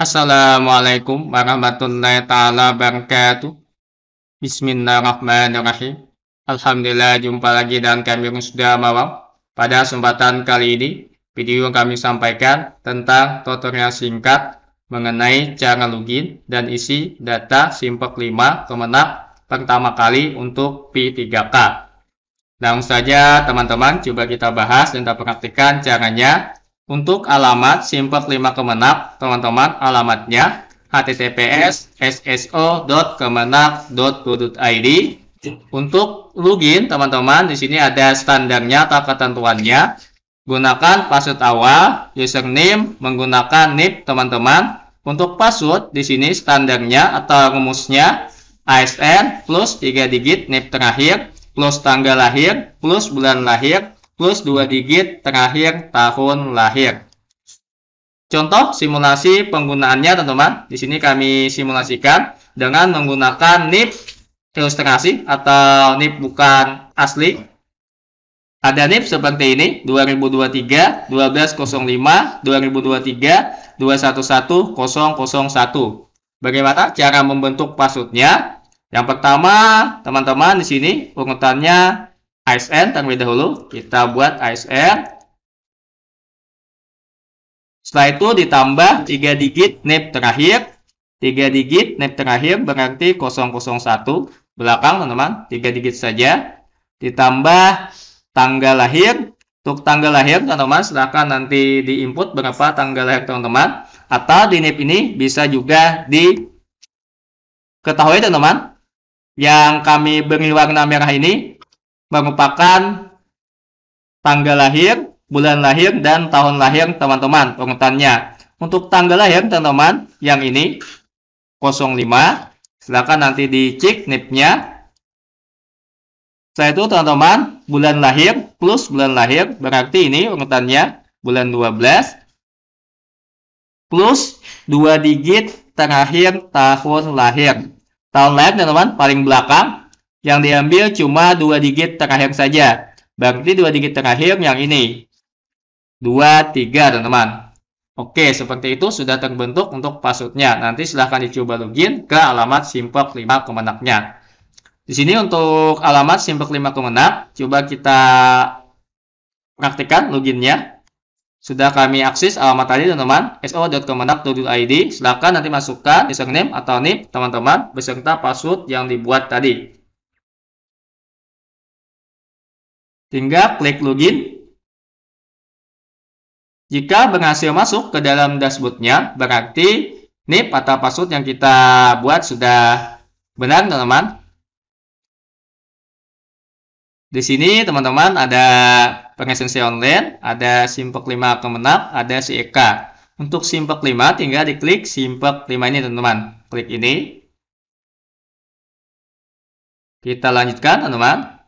Assalamualaikum warahmatullahi taala wabarakatuh. Bismillahirrahmanirrahim. Alhamdulillah jumpa lagi dan kami sudah mawam. Pada kesempatan kali ini, video yang kami sampaikan tentang tutorial singkat mengenai cara login dan isi data Simpek 5 Kemenak pertama kali untuk P3K. Langsung saja teman-teman coba kita bahas dan kita praktikkan caranya untuk alamat simpet 5 kemenak, teman-teman alamatnya https sso.kemenak.go.id. Untuk login, teman-teman, di sini ada standarnya atau ketentuannya. Gunakan password awal, username menggunakan NIP, teman-teman. Untuk password, di sini standarnya atau rumusnya ASN plus 3 digit NIP terakhir, plus tanggal lahir, plus bulan lahir, plus 2 digit terakhir tahun lahir. Contoh simulasi penggunaannya teman-teman. Di sini kami simulasikan dengan menggunakan NIP ilustrasi atau NIP bukan asli. Ada NIP seperti ini 2023 1205 2023 211001. Bagaimana cara membentuk passwordnya? Yang pertama, teman-teman di sini urutannya ASN terlebih dahulu. Kita buat ASN. Setelah itu ditambah 3 digit NIP terakhir. 3 digit NIP terakhir berarti 001. Belakang teman-teman, 3 digit saja. Ditambah tanggal lahir. Untuk tanggal lahir teman-teman silahkan nanti di input berapa tanggal lahir teman-teman. Atau di NIP ini bisa juga diketahui teman-teman. Yang kami beri warna merah ini merupakan tanggal lahir, bulan lahir, dan tahun lahir teman-teman urutannya. Untuk tanggal lahir teman-teman yang ini 05, silakan nanti dicek nipnya. Setelah itu teman-teman bulan lahir plus bulan lahir berarti ini urutannya bulan 12 plus dua digit terakhir tahun lahir. Tahun lahir teman-teman paling belakang yang diambil cuma dua digit terakhir saja. Berarti dua digit terakhir yang ini. dua tiga teman-teman. Oke, seperti itu sudah terbentuk untuk passwordnya. Nanti silahkan dicoba login ke alamat simpok 5 kemenaknya. Di sini untuk alamat simpok 5 kemenak, coba kita praktikan loginnya. Sudah kami akses alamat tadi teman-teman, so.kemenak.id. Silahkan nanti masukkan username atau NIP teman-teman beserta password yang dibuat tadi. Tinggal klik login. Jika berhasil masuk ke dalam dashboardnya, berarti NIP atau password yang kita buat sudah benar, teman-teman. Di sini, teman-teman, ada pengesensi online, ada simpek 5 kemenang, ada ada CEK. Untuk simpek 5, tinggal diklik simpek 5 ini, teman-teman. Klik ini. Kita lanjutkan, teman-teman.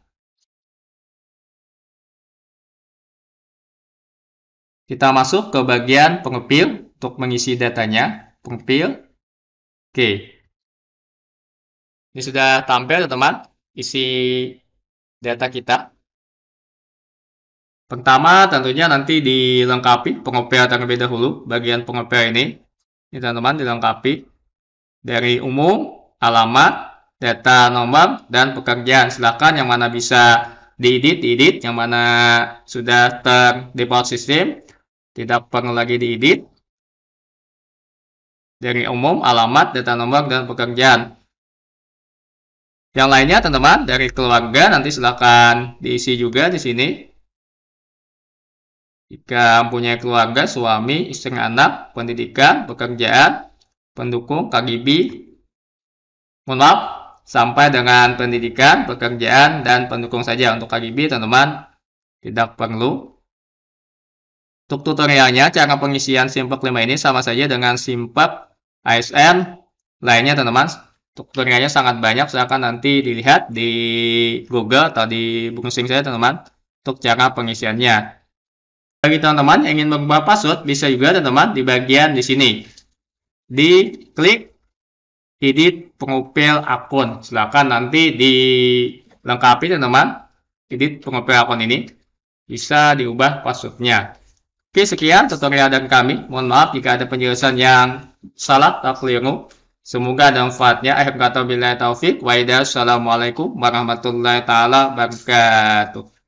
Kita masuk ke bagian pengepil untuk mengisi datanya. Pengepil. Oke. Ini sudah tampil teman-teman isi data kita. Pertama tentunya nanti dilengkapi pengepil terlebih dahulu. Bagian pengepil ini. Ini teman-teman dilengkapi dari umum, alamat, data nomor, dan pekerjaan. Silahkan yang mana bisa diedit, diedit. yang mana sudah terdepot sistem tidak perlu lagi diedit. Dari umum, alamat, data nomor, dan pekerjaan. Yang lainnya teman-teman dari keluarga nanti silakan diisi juga di sini. Jika mempunyai keluarga, suami, istri, anak, pendidikan, pekerjaan, pendukung, KGB, mohon maaf, sampai dengan pendidikan, pekerjaan, dan pendukung saja untuk KGB, teman-teman, tidak perlu untuk tutorialnya, cara pengisian SIMPAK 5 ini sama saja dengan SIMPAK ASN lainnya teman-teman. Tutorialnya sangat banyak, silahkan nanti dilihat di Google atau di browsing saya teman-teman untuk cara pengisiannya. Bagi teman-teman yang ingin mengubah password, bisa juga teman-teman di bagian di sini. Di klik edit profil akun. Silahkan nanti dilengkapi teman-teman edit profil akun ini. Bisa diubah passwordnya. Oke, sekian tutorial dari kami. Mohon maaf jika ada penjelasan yang salah atau keliru. Semoga ada manfaatnya. Akhir kata bila taufik. Waidah. Assalamualaikum warahmatullahi taala wabarakatuh.